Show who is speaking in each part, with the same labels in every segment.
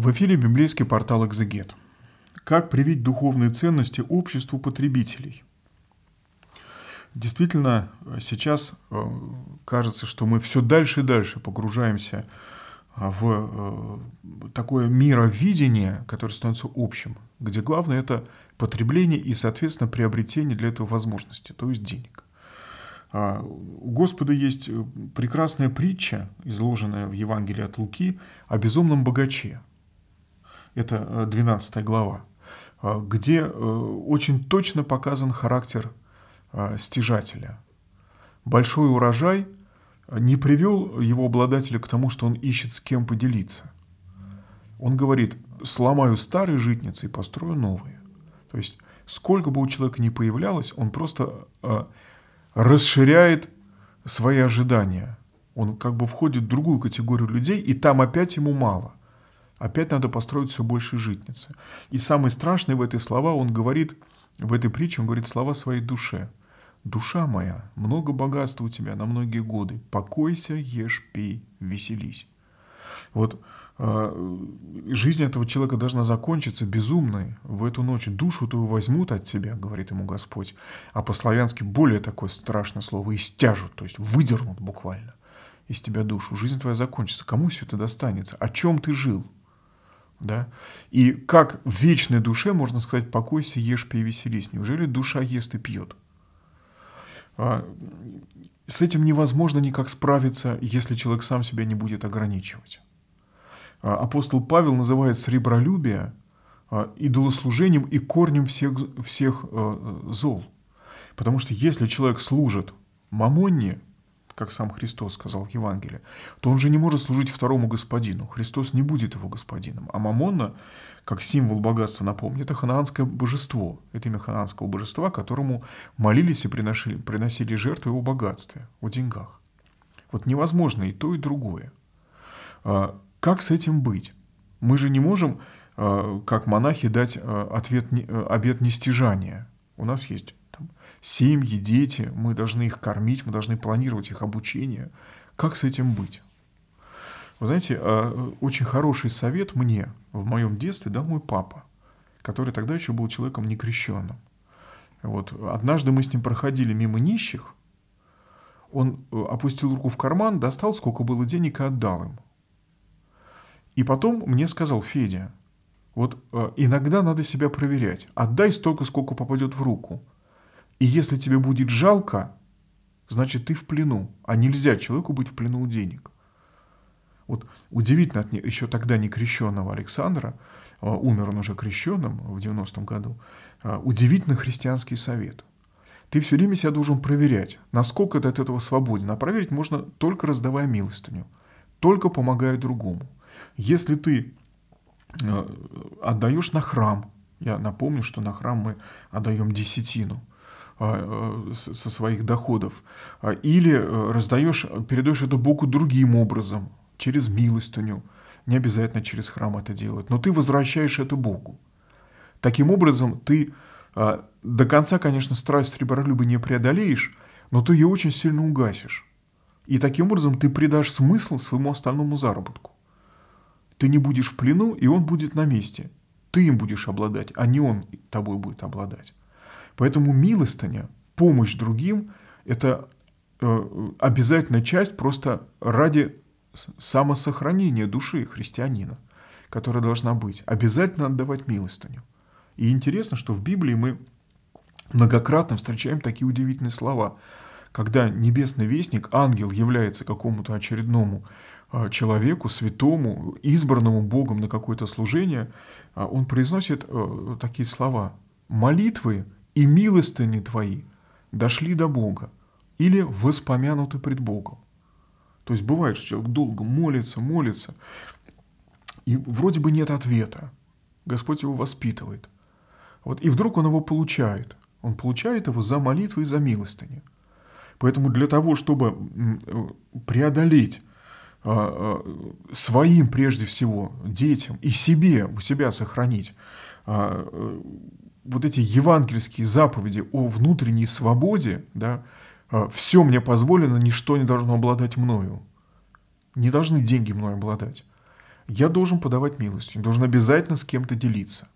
Speaker 1: В эфире библейский портал «Экзегет». Как привить духовные ценности обществу потребителей? Действительно, сейчас э, кажется, что мы все дальше и дальше погружаемся э, в э, такое мировидение, которое становится общим, где главное – это потребление и, соответственно, приобретение для этого возможности, то есть денег. А у Господа есть прекрасная притча, изложенная в Евангелии от Луки, о безумном богаче – это 12 э, глава, а, где э, очень точно показан характер а, стяжателя. Большой урожай а, не привел его обладателя к тому, что он ищет с кем поделиться. Он говорит, сломаю старые житницы и построю новые. То есть, сколько бы у человека ни появлялось, он просто расширяет свои ожидания. Он как бы входит в другую категорию людей, и там опять ему мало. Опять надо построить все больше житницы. И самый страшный в этой слова, он говорит, в этой притче он говорит слова своей душе. «Душа моя, много богатства у тебя на многие годы. Покойся, ешь, пей, веселись». Вот э, жизнь этого человека должна закончиться безумной. В эту ночь душу твою возьмут от тебя, говорит ему Господь. А по-славянски более такое страшное слово «истяжут», то есть выдернут буквально из тебя душу. Жизнь твоя закончится. Кому все это достанется? О чем ты жил? Да? И как в вечной душе можно сказать «покойся, ешь, пей, веселись»? Неужели душа ест и пьет? А, с этим невозможно никак справиться, если человек сам себя не будет ограничивать. А, апостол Павел называет сребролюбие а, идолослужением и корнем всех, всех э, зол. Потому что если человек служит мамонне, как сам Христос сказал в Евангелии, то он же не может служить второму господину. Христос не будет его господином. А Мамонна, как символ богатства, напомню, это ханаанское божество. Это имя ханаанского божества, которому молились и приносили, приносили жертву его богатстве, о деньгах. Вот невозможно и то, и другое. А, как с этим быть? Мы же не можем, а, как монахи, дать а, ответ, обет нестижания. У нас есть там, семьи, дети, мы должны их кормить, мы должны планировать их обучение. Как с этим быть? Вы знаете, э, очень хороший совет мне в моем детстве дал мой папа, который тогда еще был человеком некрещенным. Вот. Однажды мы с ним проходили мимо нищих, он э, опустил руку в карман, достал, сколько было денег и отдал им. И потом мне сказал Федя, вот э, иногда надо себя проверять, отдай столько, сколько попадет в руку – и если тебе будет жалко, значит ты в плену. А нельзя человеку быть в плену у денег. Вот удивительно от еще тогда не крещенного Александра, а, умер он уже крещенным в 90-м году, а, удивительно христианский совет. Ты все время себя должен проверять, насколько ты от этого свободен. А проверить можно только раздавая милостыню, только помогая другому. Если ты а, отдаешь на храм, я напомню, что на храм мы отдаем десятину, а, э, со своих доходов, а, или э, раздаешь, передаешь эту Богу другим образом, через милость у него, не обязательно через храм это делать, но ты возвращаешь эту Богу. Таким образом, ты а, до конца, конечно, страсть ребролюба не преодолеешь, но ты ее очень сильно угасишь. И таким образом ты придашь смысл своему остальному заработку. Ты не будешь в плену, и он будет на месте. Ты им будешь обладать, а не он тобой будет обладать. Поэтому милостыня, помощь другим – это э, обязательная часть просто ради самосохранения души христианина, которая должна быть. Обязательно отдавать милостыню. И интересно, что в Библии мы многократно встречаем такие удивительные слова, когда небесный вестник, ангел, является какому-то очередному э, человеку, святому, избранному Богом на какое-то служение, а он произносит э, такие слова. Молитвы и милостыни твои дошли до Бога или воспомянуты пред Богом. То есть бывает, что человек долго молится, молится, и вроде бы нет ответа. Господь его воспитывает. Вот, и вдруг он его получает. Он получает его за молитву и за милостыню. Поэтому для того, чтобы э, преодолеть а, а, своим прежде всего детям и себе, у себя сохранить а, э, вот эти евангельские заповеди о внутренней свободе, да, а, все мне позволено, ничто не должно обладать мною. Не должны деньги мной обладать. Я должен подавать милостью, должен обязательно с кем-то делиться.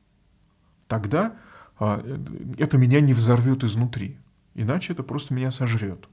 Speaker 1: Тогда а, э, это меня не взорвет изнутри. Иначе это просто меня сожрет.